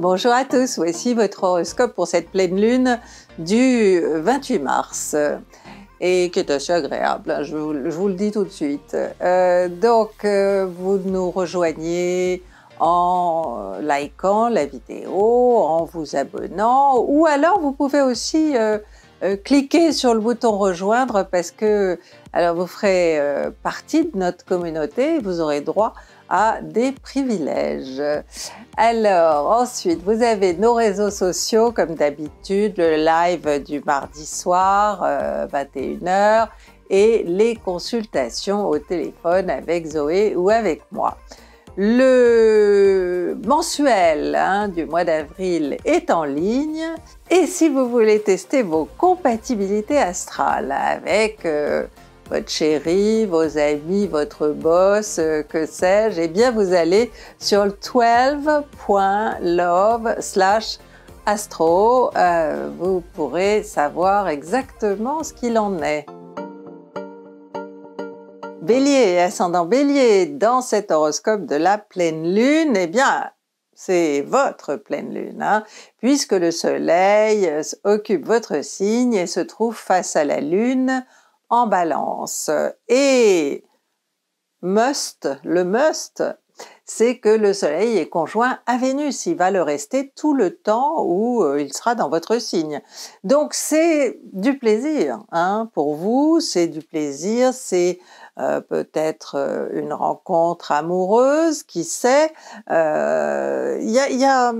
Bonjour à tous, voici votre horoscope pour cette pleine lune du 28 mars et qui est assez agréable, hein, je, vous, le dis tout de suite. Euh, donc euh, vous nous rejoignez en likant la vidéo, en vous abonnant ou alors vous pouvez aussi euh, cliquer sur le bouton rejoindre parce que alors vous ferez partie de notre communauté vous aurez droit des privilèges. Alors, ensuite, vous avez nos réseaux sociaux, comme d'habitude, le live du mardi soir, 21h, euh, et les consultations au téléphone avec Zoé ou avec moi. Le mensuel hein, du mois d'avril est en ligne et si vous voulez tester vos compatibilités astrales avec euh, votre chérie, vos amis, votre boss, euh, que sais-je, eh bien vous allez sur 12.love slash astro, euh, vous pourrez savoir exactement ce qu'il en est. Bélier, ascendant Bélier, dans cet horoscope de la pleine lune, eh bien c'est votre pleine lune, hein, puisque le soleil euh, occupe votre signe et se trouve face à la lune en balance. Et must, le must, c'est que le Soleil est conjoint à Vénus. Il va le rester tout le temps où euh, il sera dans votre signe. Donc c'est du plaisir hein, pour vous, c'est du plaisir, c'est euh, peut-être euh, une rencontre amoureuse, qui sait. Euh, y a,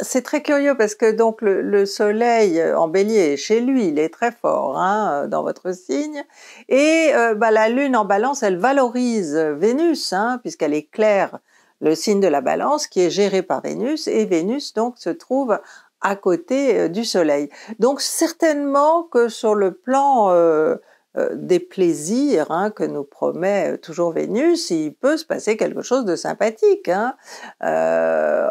c'est très curieux parce que donc le, Soleil en Bélier chez lui, il est très fort hein, dans votre signe, et bah, la Lune en Balance, elle valorise Vénus hein, puisqu'elle est claire le signe de la balance qui est géré par Vénus et Vénus donc se trouve à côté euh, du soleil. Donc certainement que sur le plan euh, euh, des plaisirs hein, que nous promet toujours Vénus, il peut se passer quelque chose de sympathique. Hein.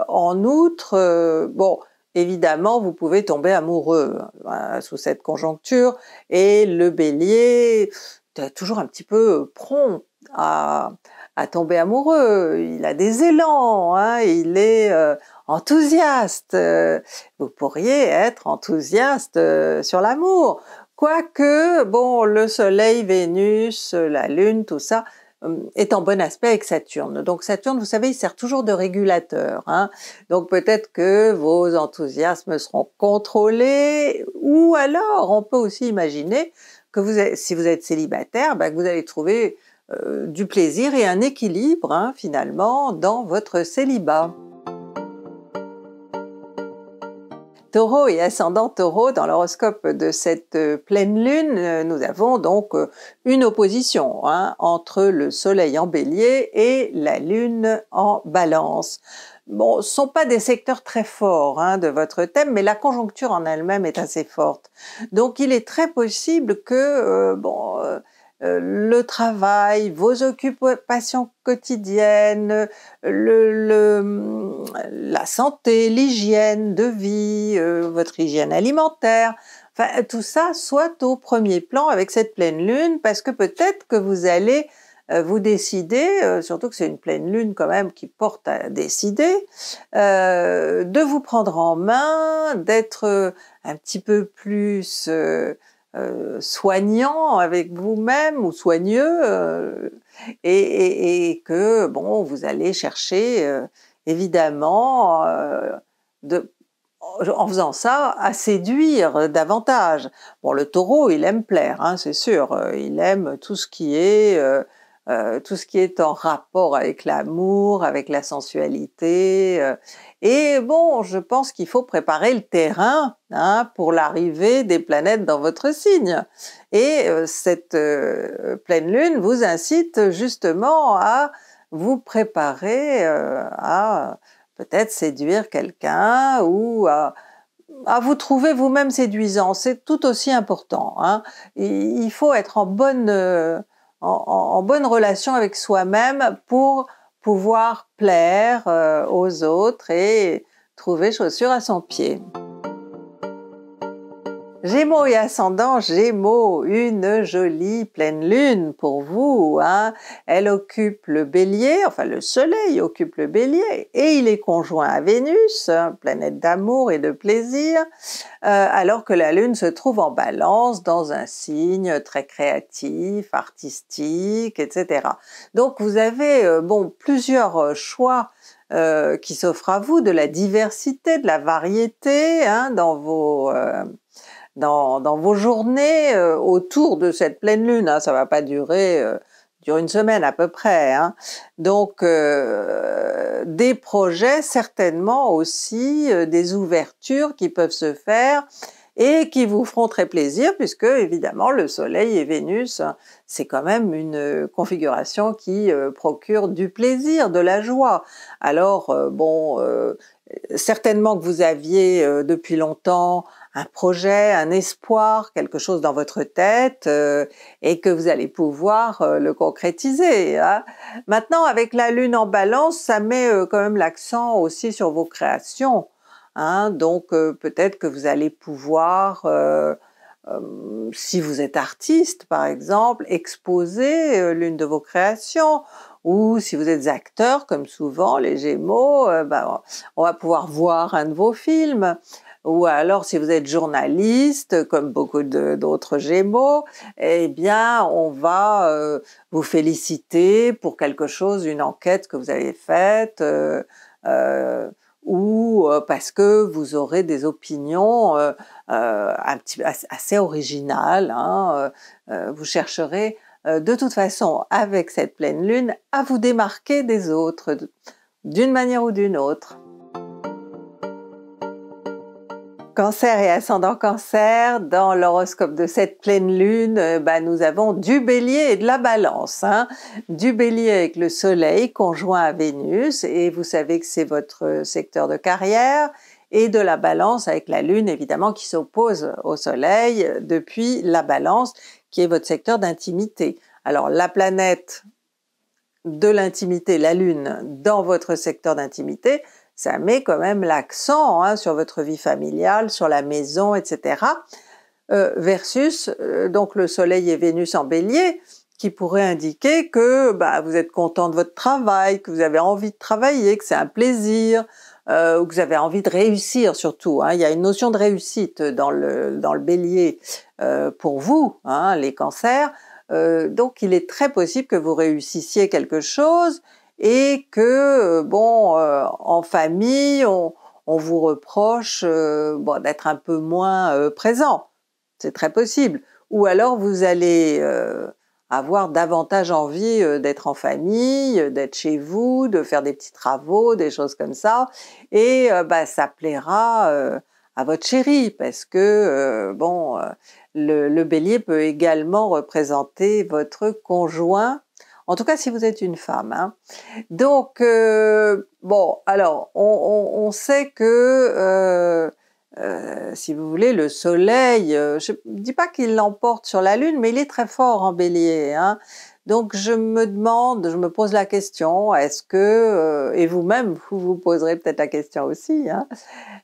en outre, bon, évidemment, vous pouvez tomber amoureux hein, sous cette conjoncture, et le bélier est toujours un petit peu prompt à, à tomber amoureux, il a des élans, hein, il est euh, enthousiaste. Euh, vous pourriez être enthousiaste euh, sur l'amour, quoique, bon, le Soleil, Vénus, la Lune, tout ça, est en bon aspect avec Saturne. Donc Saturne, vous savez, il sert toujours de régulateur. Hein. Donc peut-être que vos enthousiasmes seront contrôlés, ou alors on peut aussi imaginer que vous, si vous êtes célibataire, ben, que vous allez trouver euh, du plaisir et un équilibre hein, finalement dans votre célibat. Taureau et ascendant Taureau, dans l'horoscope de cette euh, pleine lune, euh, nous avons donc une opposition hein, entre le soleil en bélier et la lune en balance. Bon, ce sont pas des secteurs très forts hein, de votre thème, mais la conjoncture en elle-même est assez forte. Donc il est très possible que, bon, euh, le travail, vos occupations quotidiennes, euh, euh, la santé, l'hygiène de vie, votre hygiène alimentaire, enfin tout ça soit au premier plan avec cette pleine lune parce que peut-être que vous allez vous décider, surtout que c'est une pleine lune quand même qui porte à décider, de vous prendre en main, d'être un petit peu plus euh, soignant avec vous-même ou soigneux euh, et, que bon vous allez chercher euh, évidemment de, en faisant ça à séduire davantage. Bon le taureau il aime plaire hein, c'est sûr, il aime tout ce qui est euh, tout ce qui est en rapport avec l'amour, avec la sensualité. Euh. et bon, je pense qu'il faut préparer le terrain hein, pour l'arrivée des planètes dans votre signe. Et euh, cette pleine lune vous incite justement à vous préparer à peut-être séduire quelqu'un ou à à vous trouver vous-même séduisant, c'est tout aussi important. Hein. Il faut être en bonne en, bonne relation avec soi-même pour pouvoir plaire euh, aux autres et trouver chaussure à son pied. Gémeaux et ascendant Gémeaux, une jolie pleine lune pour vous. Hein. Elle occupe le bélier, enfin le soleil occupe le bélier et il est conjoint à Vénus, hein, planète d'amour et de plaisir, euh, alors que la lune se trouve en balance dans un signe très créatif, artistique, etc. Donc vous avez euh, bon plusieurs euh, choix qui s'offrent à vous, de la diversité, de la variété hein, dans vos dans, vos journées euh, autour de cette pleine lune. Hein, ça va pas durer euh, une semaine à peu près. Hein. Donc euh, des projets certainement aussi, euh, des ouvertures qui peuvent se faire et qui vous feront très plaisir puisque évidemment le Soleil et Vénus, hein, c'est quand même une configuration qui procure du plaisir, de la joie. Alors bon, certainement que vous aviez depuis longtemps un projet, un espoir, quelque chose dans votre tête euh, et que vous allez pouvoir euh, le concrétiser. Hein. Maintenant, avec la lune en balance, ça met euh, quand même l'accent aussi sur vos créations. Hein, donc peut-être que vous allez pouvoir, si vous êtes artiste par exemple, exposer l'une de vos créations ou si vous êtes acteur, comme souvent les Gémeaux, ben, on va pouvoir voir un de vos films. Ou alors, si vous êtes journaliste, comme beaucoup d'autres Gémeaux, eh bien, on va euh, vous féliciter pour quelque chose, une enquête que vous avez faite, euh, euh, ou parce que vous aurez des opinions un petit, assez originales. Hein, vous chercherez de toute façon, avec cette pleine lune, à vous démarquer des autres, d'une manière ou d'une autre. cancer et ascendant cancer, dans l'horoscope de cette pleine lune, euh, bah, nous avons du bélier et de la balance. Hein. Du bélier avec le soleil conjoint à Vénus, et vous savez que c'est votre secteur de carrière, et de la balance avec la lune évidemment qui s'oppose au soleil euh, depuis la balance qui est votre secteur d'intimité. Alors la planète de l'intimité, la lune, dans votre secteur d'intimité, ça met quand même l'accent hein, sur votre vie familiale, sur la maison, etc. Euh, versus euh, donc le Soleil et Vénus en Bélier, qui pourrait indiquer que bah, vous êtes content de votre travail, que vous avez envie de travailler, que c'est un plaisir, euh, ou que vous avez envie de réussir surtout. Hein. Il y a une notion de réussite dans le, Bélier pour vous, hein, les cancers. donc il est très possible que vous réussissiez quelque chose, et que euh, bon, euh, en famille, on, vous reproche euh, d'être un peu moins présent. C'est très possible. Ou alors vous allez avoir davantage envie d'être en famille, d'être chez vous, de faire des petits travaux, des choses comme ça, et bah, ça plaira à votre chérie parce que bon, le bélier peut également représenter votre conjoint en tout cas, si vous êtes une femme. Hein. Donc, euh, bon, alors, on, sait que, euh, euh, si vous voulez, le soleil, je ne dis pas qu'il l'emporte sur la lune, mais il est très fort en bélier. Hein. Donc, je me demande, je me pose la question, est-ce que, et vous-même, vous vous poserez peut-être la question aussi, hein,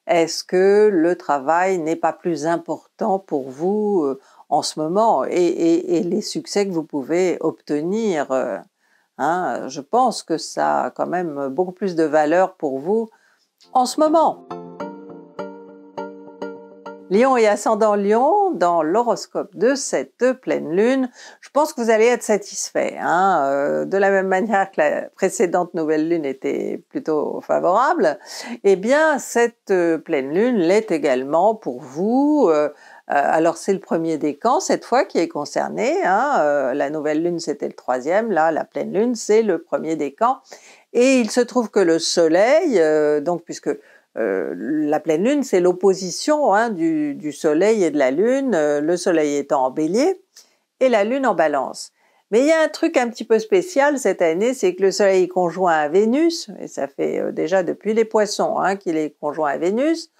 est-ce que le travail n'est pas plus important pour vous en ce moment et, les succès que vous pouvez obtenir. Euh, hein, je pense que ça a quand même beaucoup plus de valeur pour vous en ce moment. Lion et ascendant Lion, dans l'horoscope de cette pleine lune, je pense que vous allez être satisfait. Hein, euh, de la même manière que la précédente nouvelle lune était plutôt favorable, eh bien cette euh, pleine lune l'est également pour vous. Euh, alors c'est le premier décan cette fois qui est concerné. Hein, euh, la nouvelle lune c'était le troisième, là la pleine lune c'est le premier décan. Et il se trouve que le soleil, euh, donc puisque la pleine lune, c'est l'opposition hein, du, soleil et de la lune, le soleil étant en bélier et la lune en balance. Mais il y a un truc un petit peu spécial cette année, c'est que le soleil est conjoint à Vénus, et ça fait déjà depuis les poissons hein, qu'il est conjoint à Vénus,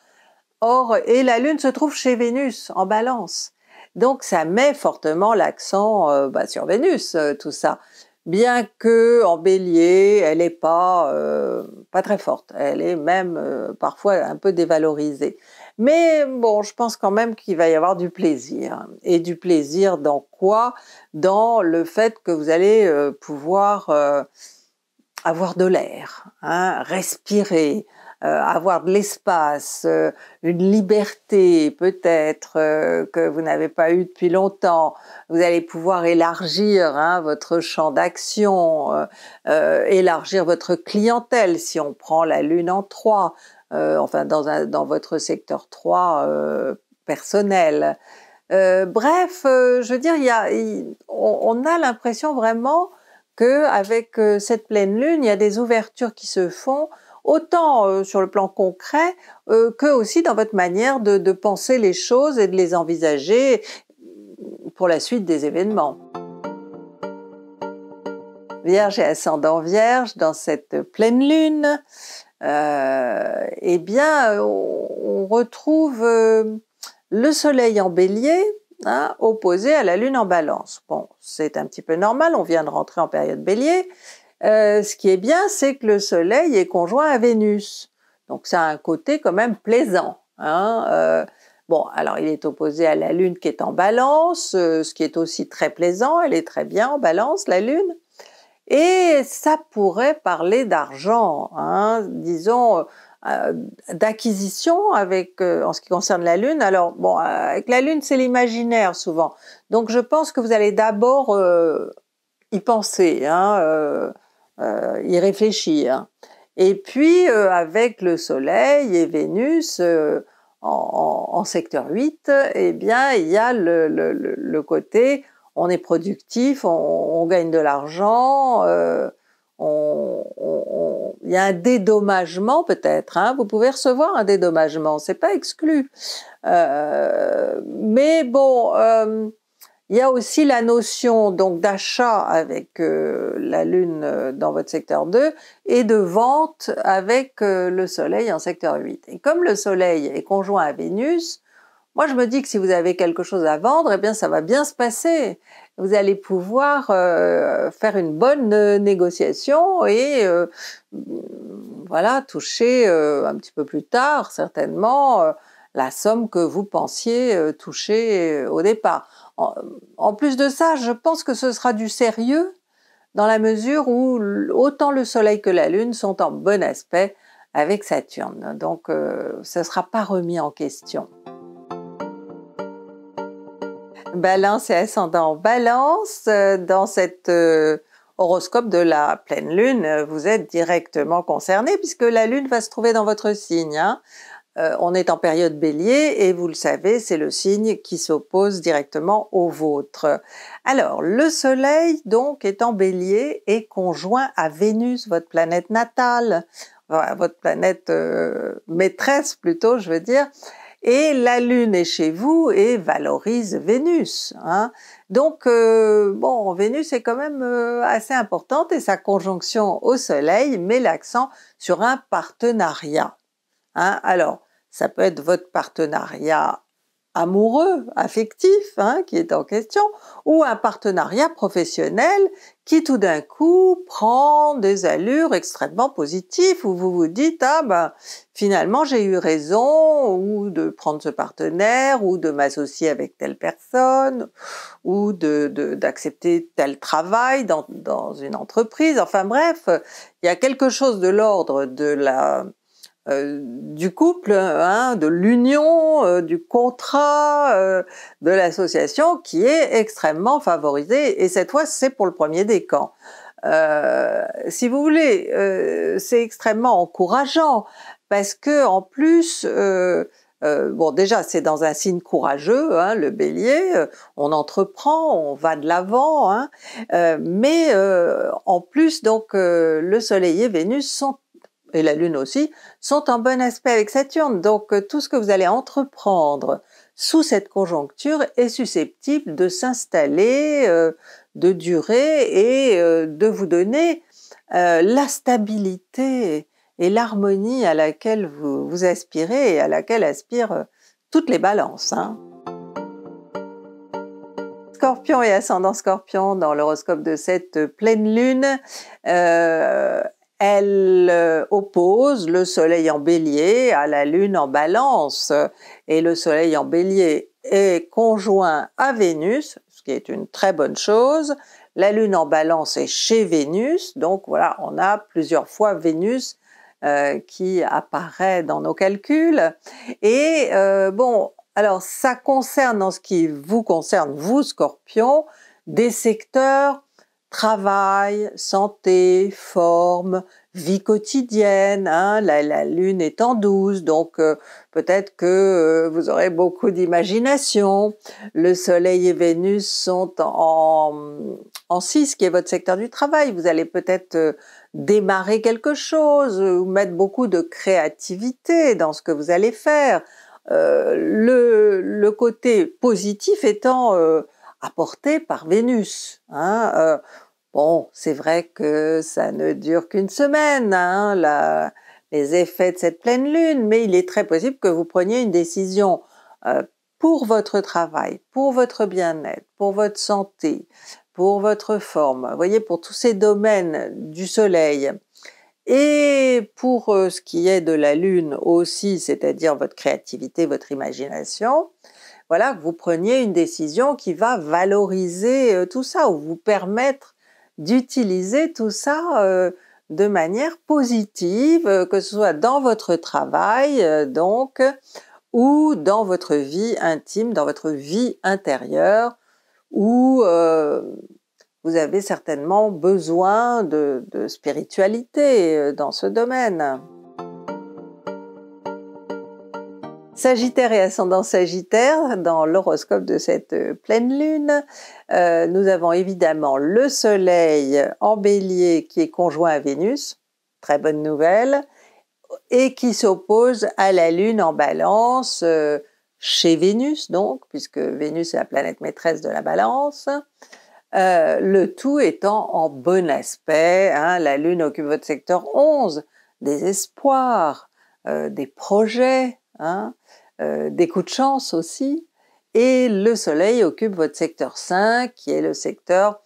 Or, et la Lune se trouve chez Vénus, en balance. Donc ça met fortement l'accent euh, bah, sur Vénus, euh, tout ça. Bien que en Bélier, elle n'est pas euh, pas très forte. Elle est même parfois un peu dévalorisée. Mais bon, je pense quand même qu'il va y avoir du plaisir. Et du plaisir dans quoi Dans le fait que vous allez pouvoir avoir de l'air, hein, respirer, euh, avoir de l'espace, euh, une liberté peut-être euh, que vous n'avez pas eu depuis longtemps. Vous allez pouvoir élargir hein, votre champ d'action, élargir votre clientèle si on prend la lune en 3, enfin dans, votre secteur 3 personnel. bref, je veux dire, on, a l'impression vraiment que avec cette pleine lune, il y a des ouvertures qui se font autant euh, sur le plan concret euh, que aussi dans votre manière de, penser les choses et de les envisager pour la suite des événements. Vierge et ascendant Vierge, dans cette pleine lune, euh, eh bien, on, retrouve le soleil en bélier, hein, opposé à la lune en balance. Bon, c'est un petit peu normal, on vient de rentrer en période bélier, euh, ce qui est bien, c'est que le Soleil est conjoint à Vénus. Donc ça a un côté quand même plaisant. Hein, euh. bon, alors il est opposé à la Lune qui est en balance, euh, ce qui est aussi très plaisant, elle est très bien en balance, la Lune. Et ça pourrait parler d'argent, hein, disons, d'acquisition avec en ce qui concerne la lune alors bon avec la lune c'est l'imaginaire souvent donc je pense que vous allez d'abord y penser hein, euh, y réfléchir. Et puis, euh, avec le Soleil et Vénus euh, en, secteur 8, eh bien, il y a le, côté on est productif, on, gagne de l'argent, il y a un dédommagement peut-être. Hein, vous pouvez recevoir un dédommagement, c'est pas exclu. mais bon il y a aussi la notion donc d'achat avec euh, la lune euh, dans votre secteur 2 et de vente avec euh, le soleil en secteur 8. Et comme le soleil est conjoint à Vénus, moi je me dis que si vous avez quelque chose à vendre, eh bien ça va bien se passer. Vous allez pouvoir faire une bonne négociation et voilà, toucher un petit peu plus tard certainement la somme que vous pensiez toucher au départ en plus de ça, je pense que ce sera du sérieux dans la mesure où autant le Soleil que la Lune sont en bon aspect avec Saturne. Donc ce euh, ne sera pas remis en question. Balance et ascendant balance, euh, dans cet euh, horoscope de la pleine lune, vous êtes directement concerné puisque la lune va se trouver dans votre signe. Hein. Euh, on est en période bélier et vous le savez, c'est le signe qui s'oppose directement au vôtre. Alors, le soleil donc est en bélier et conjoint à Vénus, votre planète natale, votre planète euh, maîtresse plutôt, je veux dire, et la Lune est chez vous et valorise Vénus. Hein. Donc euh, bon, Vénus est quand même assez importante et sa conjonction au Soleil met l'accent sur un partenariat. Hein. Alors ça peut être votre partenariat amoureux, affectif, hein, qui est en question, ou un partenariat professionnel qui tout d'un coup prend des allures extrêmement positives, où vous vous dites « ah ben finalement j'ai eu raison ou de prendre ce partenaire, ou de m'associer avec telle personne, ou d'accepter de, tel travail dans, dans, une entreprise ». Enfin bref, il y a quelque chose de l'ordre de la euh, du couple, hein, de l'union, euh, du contrat, euh, de l'association qui est extrêmement favorisée. Et cette fois, c'est pour le premier des camps. si vous voulez, c'est extrêmement encourageant parce que en plus, bon déjà c'est dans un signe courageux, hein, le bélier, on entreprend, on va de l'avant, hein. mais en plus donc le soleil et Vénus sont et la Lune aussi, sont en bon aspect avec Saturne. Donc euh, tout ce que vous allez entreprendre sous cette conjoncture est susceptible de s'installer, euh, de durer et euh, de vous donner la stabilité et l'harmonie à laquelle vous, aspirez et à laquelle aspirent toutes les balances. Hein. Scorpion et ascendant Scorpion dans l'horoscope de cette pleine lune elle euh, oppose le Soleil en bélier à la Lune en balance, euh, et le Soleil en bélier est conjoint à Vénus, ce qui est une très bonne chose, la Lune en balance est chez Vénus, donc voilà, on a plusieurs fois Vénus euh, qui apparaît dans nos calculs. Et bon, alors ça concerne, en ce qui vous concerne, vous Scorpion, des secteurs travail, santé, forme, vie quotidienne. Hein, la, lune est en 12, donc euh, peut-être que euh, vous aurez beaucoup d'imagination. Le Soleil et Vénus sont en, en 6, qui est votre secteur du travail. Vous allez peut-être euh, démarrer quelque chose ou mettre beaucoup de créativité dans ce que vous allez faire. Le, le, côté positif étant Apporté par Vénus. Hein, euh, bon, c'est vrai que ça ne dure qu'une semaine, hein, les effets de cette pleine lune, mais il est très possible que vous preniez une décision euh, pour votre travail, pour votre bien-être, pour votre santé, pour votre forme, voyez, pour tous ces domaines du soleil. Et pour euh, ce qui est de la lune aussi, c'est-à-dire votre créativité, votre imagination, voilà, que vous preniez une décision qui va valoriser euh, tout ça ou vous permettre d'utiliser tout ça euh, de manière positive, euh, que ce soit dans votre travail donc, ou dans votre vie intime, dans votre vie intérieure, où vous avez certainement besoin de spiritualité dans ce domaine. Sagittaire et ascendant Sagittaire, dans l'horoscope de cette euh, pleine lune, euh, nous avons évidemment le Soleil en Bélier qui est conjoint à Vénus, très bonne nouvelle, et qui s'oppose à la Lune en Balance, euh, chez Vénus donc, puisque Vénus est la planète maîtresse de la Balance. le tout étant en bon aspect, hein, la Lune occupe votre secteur 11, des espoirs, des projets, Hein, euh, des coups de chance aussi, et le Soleil occupe votre secteur 5, qui est le secteur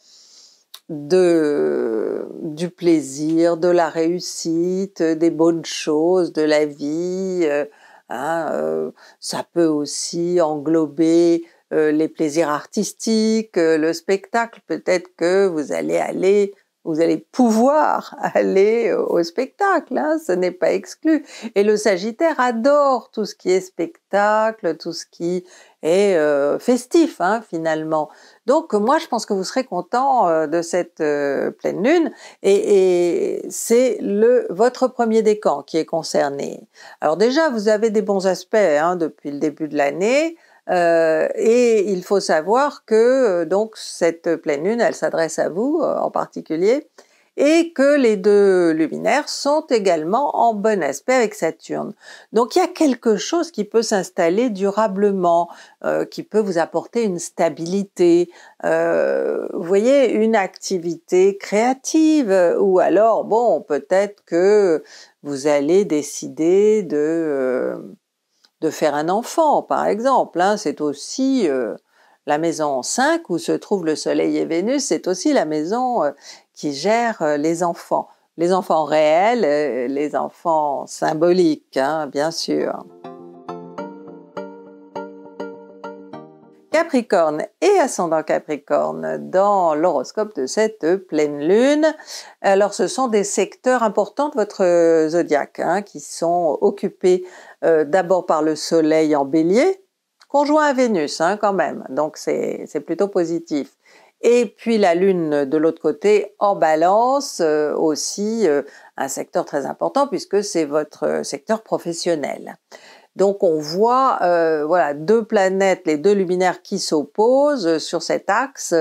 de, du plaisir, de la réussite, des bonnes choses, de la vie. Euh, hein, euh, ça peut aussi englober les plaisirs artistiques, le spectacle. Peut-être que vous allez aller vous allez pouvoir aller au spectacle, hein, ce n'est pas exclu. Et le Sagittaire adore tout ce qui est spectacle, tout ce qui est euh, festif hein, finalement. Donc moi je pense que vous serez content euh, de cette euh, pleine lune et, c'est le votre premier décan qui est concerné. Alors déjà vous avez des bons aspects hein, depuis le début de l'année, euh, et il faut savoir que euh, donc cette pleine lune, elle s'adresse à vous euh, en particulier, et que les deux luminaires sont également en bon aspect avec Saturne. Donc il y a quelque chose qui peut s'installer durablement, qui peut vous apporter une stabilité, vous voyez, une activité créative, ou alors, bon, peut-être que vous allez décider de de faire un enfant, par exemple. Hein, c'est aussi euh, la maison 5 où se trouve le Soleil et Vénus, c'est aussi la maison euh, qui gère euh, les enfants. Les enfants réels, les enfants symboliques, hein, bien sûr. Capricorne et ascendant Capricorne dans l'horoscope de cette pleine lune. Alors ce sont des secteurs importants de votre zodiaque hein, qui sont occupés euh, d'abord par le Soleil en bélier, conjoint à Vénus hein, quand même, donc c'est plutôt positif. Et puis la Lune de l'autre côté en balance, euh, aussi euh, un secteur très important puisque c'est votre secteur professionnel. Donc on voit voilà deux planètes, les deux luminaires qui s'opposent sur cet axe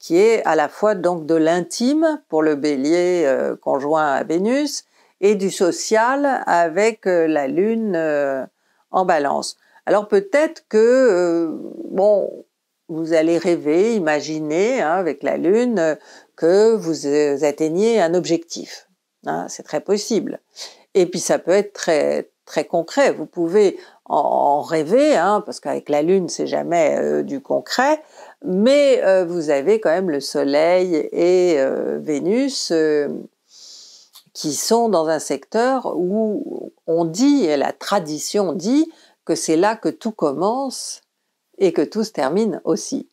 qui est à la fois donc de l'intime pour le bélier conjoint à Vénus et du social avec euh, la lune euh, en balance. Alors peut-être que, euh, bon, vous allez rêver, imaginer hein, avec la lune que vous atteignez un objectif. Hein, c'est très possible. Et puis ça peut être très très concret. Vous pouvez en, rêver, hein, parce qu'avec la lune c'est jamais du concret, mais vous avez quand même le Soleil et Vénus qui sont dans un secteur où on dit, et la tradition dit, que c'est là que tout commence et que tout se termine aussi.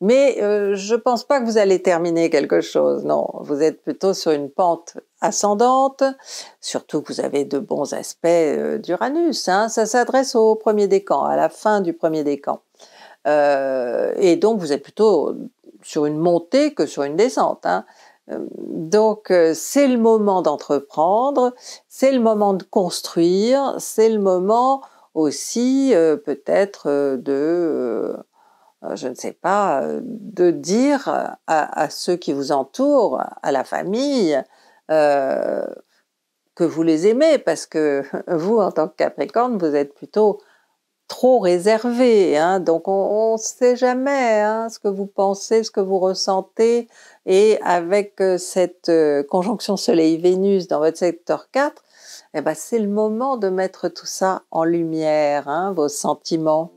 Mais euh, je ne pense pas que vous allez terminer quelque chose, non. Vous êtes plutôt sur une pente ascendante, surtout que vous avez de bons aspects euh, d'Uranus. Hein. Ça s'adresse au premier décan, à la fin du premier décan. Euh, et donc vous êtes plutôt sur une montée que sur une descente. Hein. Donc euh, c'est le moment d'entreprendre, c'est le moment de construire, c'est le moment aussi euh, peut-être euh, de, je ne sais pas, de dire à, ceux qui vous entourent, à la famille, que vous les aimez, parce que vous, en tant que Capricorne, vous êtes plutôt trop réservé. Hein. donc on ne sait jamais hein, ce que vous pensez, ce que vous ressentez. Et avec euh, cette euh, conjonction Soleil-Vénus dans votre secteur 4, eh ben, c'est le moment de mettre tout ça en lumière, hein, vos sentiments.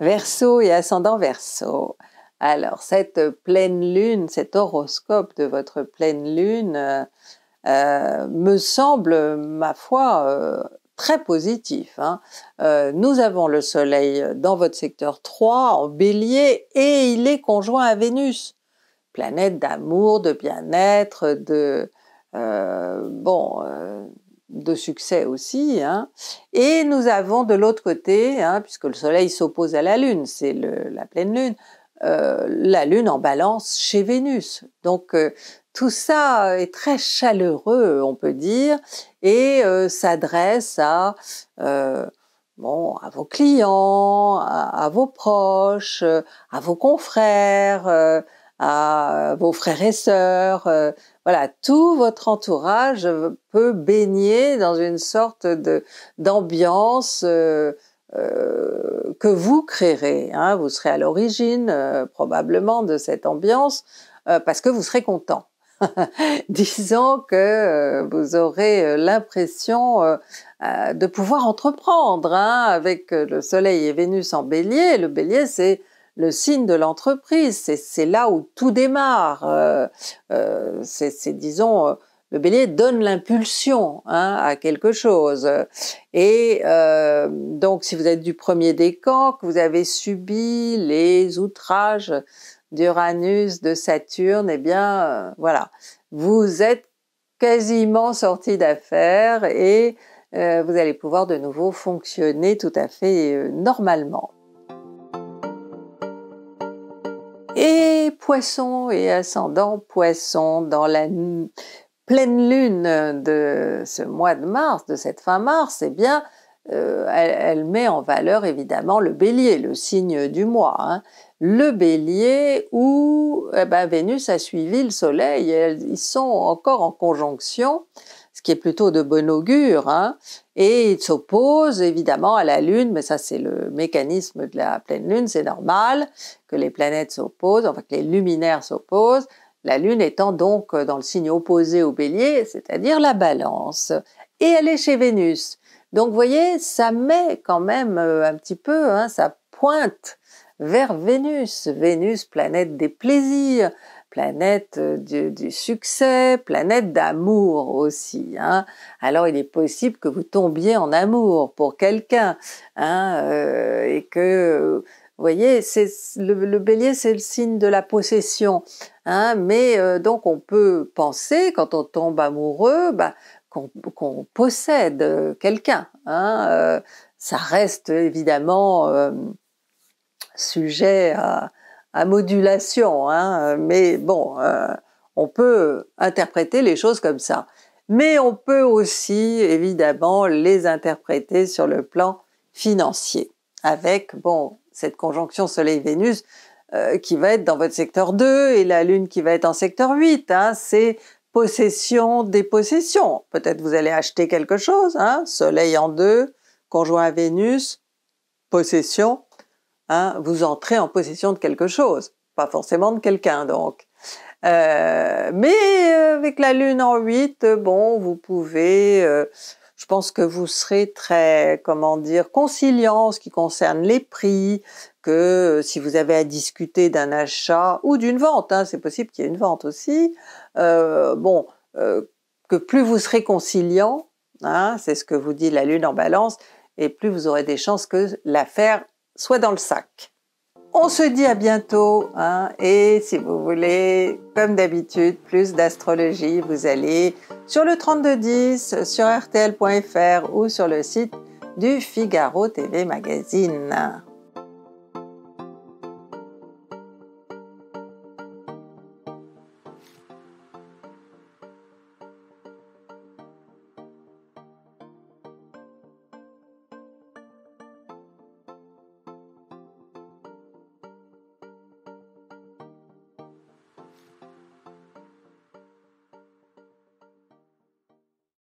Verseau et ascendant Verseau. Alors cette pleine lune, cet horoscope de votre pleine lune euh, me semble, ma foi, très positif. Hein. Euh, nous avons le Soleil dans votre secteur 3 en bélier et il est conjoint à Vénus, planète d'amour, de bien-être, de... Euh, bon... Euh, de succès aussi. Hein. Et nous avons de l'autre côté, hein, puisque le Soleil s'oppose à la Lune, c'est la pleine Lune, la Lune en balance chez Vénus. Donc tout ça euh, est très chaleureux, euh, on peut dire, et euh, s'adresse à, bon, à vos clients, à, vos proches, à vos confrères, à vos frères et sœurs. voilà, tout votre entourage peut baigner dans une sorte de d'ambiance. que vous créerez. Hein. vous serez à l'origine probablement de cette ambiance parce que vous serez content. disons que euh, vous aurez euh, l'impression euh, de pouvoir entreprendre hein, avec le Soleil et Vénus en Bélier. Le Bélier, c'est le signe de l'entreprise, c'est là où tout démarre. c'est disons le Bélier donne l'impulsion hein, à quelque chose. Et donc si vous êtes du premier décan, que vous avez subi les outrages d'Uranus, de Saturne, eh bien euh, voilà, vous êtes quasiment sorti d'affaires et euh, vous allez pouvoir de nouveau fonctionner tout à fait euh, normalement. Et poisson et ascendant poisson dans la pleine lune de ce mois de mars, de cette fin mars, eh bien euh, elle, met en valeur évidemment le bélier, le signe du mois. Hein. Le bélier où eh ben, Vénus a suivi le soleil, ils sont encore en conjonction, ce qui est plutôt de bon augure, hein. et ils s'opposent évidemment à la Lune, mais ça c'est le mécanisme de la pleine Lune, c'est normal que les planètes s'opposent, enfin que les luminaires s'opposent, la Lune étant donc dans le signe opposé au bélier, c'est-à-dire la balance. Et elle est chez Vénus. Donc vous voyez, ça met quand même euh, un petit peu, hein, ça pointe vers Vénus. Vénus, planète des plaisirs, planète euh, du, succès, planète d'amour aussi. Hein. Alors il est possible que vous tombiez en amour pour quelqu'un hein, euh, et que vous voyez, c'est le, bélier, c'est le signe de la possession. Hein, mais donc on peut penser, quand on tombe amoureux, bah, qu'on possède euh, quelqu'un. Hein, euh, ça reste évidemment euh, sujet à, modulation, hein, mais bon, on peut interpréter les choses comme ça. Mais on peut aussi évidemment les interpréter sur le plan financier, avec bon cette conjonction Soleil-Vénus qui va être dans votre secteur 2 et la Lune qui va être en secteur 8. Hein, c'est possession, possessions. Peut-être vous allez acheter quelque chose, hein, soleil en deux, conjoint à Vénus, possession, hein, vous entrez en possession de quelque chose, pas forcément de quelqu'un donc. Euh, mais euh, avec la lune en 8, bon, vous pouvez, euh, je pense que vous serez très, comment dire, conciliant en ce qui concerne les prix, que si vous avez à discuter d'un achat ou d'une vente, hein, c'est possible qu'il y ait une vente aussi, euh, bon, euh, que plus vous serez conciliant, hein, c'est ce que vous dit la lune en balance, et plus vous aurez des chances que l'affaire soit dans le sac. On se dit à bientôt, hein, et si vous voulez, comme d'habitude, plus d'astrologie, vous allez sur le 3210, sur rtl.fr ou sur le site du Figaro TV Magazine.